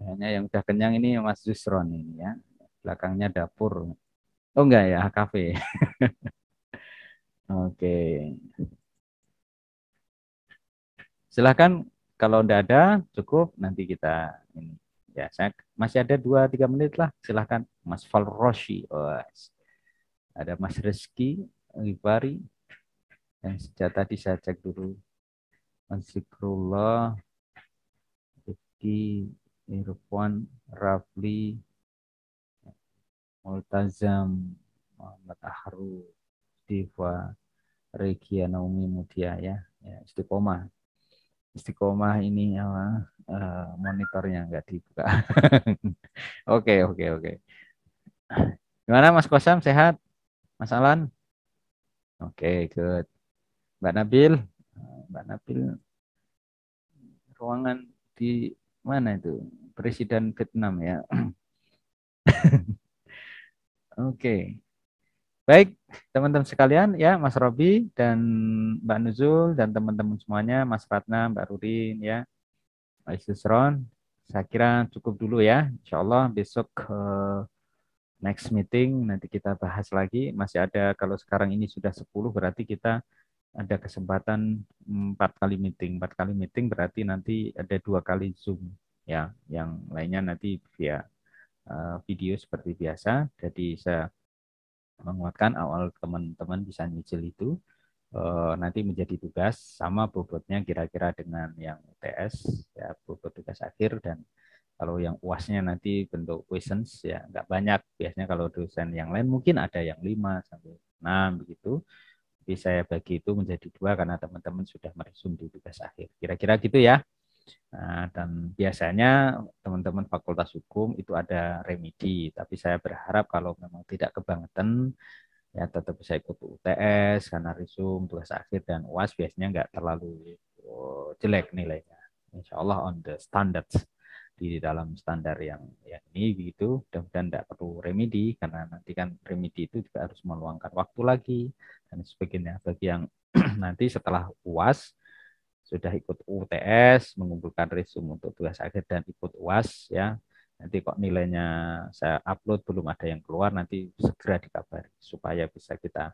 Hanya yang udah kenyang ini Mas Jusron ini ya. Belakangnya dapur. Oh enggak ya, kafe. Oke. Silahkan kalau udah ada cukup nanti kita ini. Ya, saya masih ada dua tiga menit lah. Silahkan Mas Falroshi. Oh, ada Mas Rizky Ribari yang sejak tadi saya cek dulu Masikrullah, Rifki Irfan Rafli Multazam Muhammad Ahru Diva Regia Naomi Mudia ya, ya istiqomah istiqomah ini apa uh, monitornya nggak dibuka oke oke oke gimana Mas Kosam sehat Mas Alan oke okay, good Mbak Nabil, Mbak Nabil, ruangan di mana itu? Presiden Vietnam ya. Oke. okay. Baik, teman-teman sekalian ya, Mas Robi dan Mbak Nuzul dan teman-teman semuanya, Mas Ratna, Mbak Rurin ya, Mas Yusron, saya kira cukup dulu ya. Insya Allah besok uh, next meeting nanti kita bahas lagi. Masih ada kalau sekarang ini sudah 10 berarti kita ada kesempatan empat kali meeting. Empat kali meeting berarti nanti ada dua kali Zoom ya, yang lainnya nanti via uh, video seperti biasa. Jadi saya menguatkan awal teman-teman bisa nyicil itu uh, nanti menjadi tugas sama bobotnya kira-kira dengan yang UTS ya bobot tugas akhir dan kalau yang uasnya nanti bentuk questions ya nggak banyak biasanya kalau dosen yang lain mungkin ada yang lima sampai enam begitu tapi saya bagi itu menjadi dua karena teman-teman sudah meresum di tugas akhir. Kira-kira gitu ya. Nah, dan biasanya teman-teman fakultas hukum itu ada remedi, tapi saya berharap kalau memang tidak kebangetan ya tetap bisa ikut UTS karena resum tugas akhir dan UAS biasanya nggak terlalu oh, jelek nilainya. Insya Allah on the standards di dalam standar yang yang ini begitu dan mudahan tidak perlu remedi karena nanti kan remedi itu juga harus meluangkan waktu lagi dan sebagainya bagi yang nanti setelah uas sudah ikut UTS mengumpulkan resume untuk tugas akhir dan ikut uas ya nanti kok nilainya saya upload belum ada yang keluar nanti segera dikabari supaya bisa kita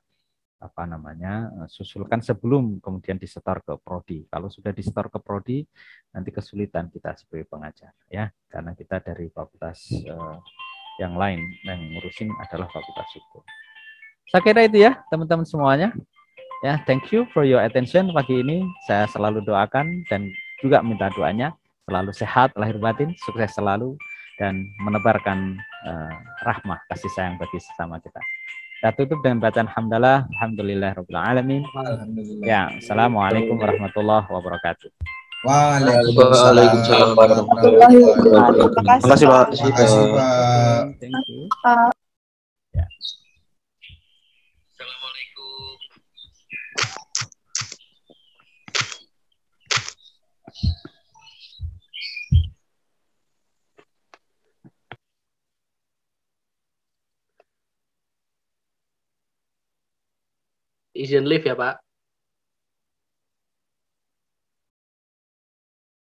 apa namanya eh, susulkan sebelum kemudian disetor ke prodi. Kalau sudah disetor ke prodi nanti kesulitan kita sebagai pengajar ya karena kita dari fakultas eh, yang lain yang ngurusin adalah fakultas hukum. Saya kira itu ya teman-teman semuanya. Ya, thank you for your attention pagi ini. Saya selalu doakan dan juga minta doanya selalu sehat lahir batin, sukses selalu dan menebarkan eh, rahmah kasih sayang bagi sesama kita. Saya tutup dengan bacaan hamdalah. Alhamdulillah rabbil alamin. Ya, Assalamualaikum warahmatullahi wabarakatuh. Waalaikumsalam warahmatullahi wabarakatuh. Terima kasih, Pak. Terima kasih, Pak. Thank you. Ya. Assalamualaikum. izin lift ya pak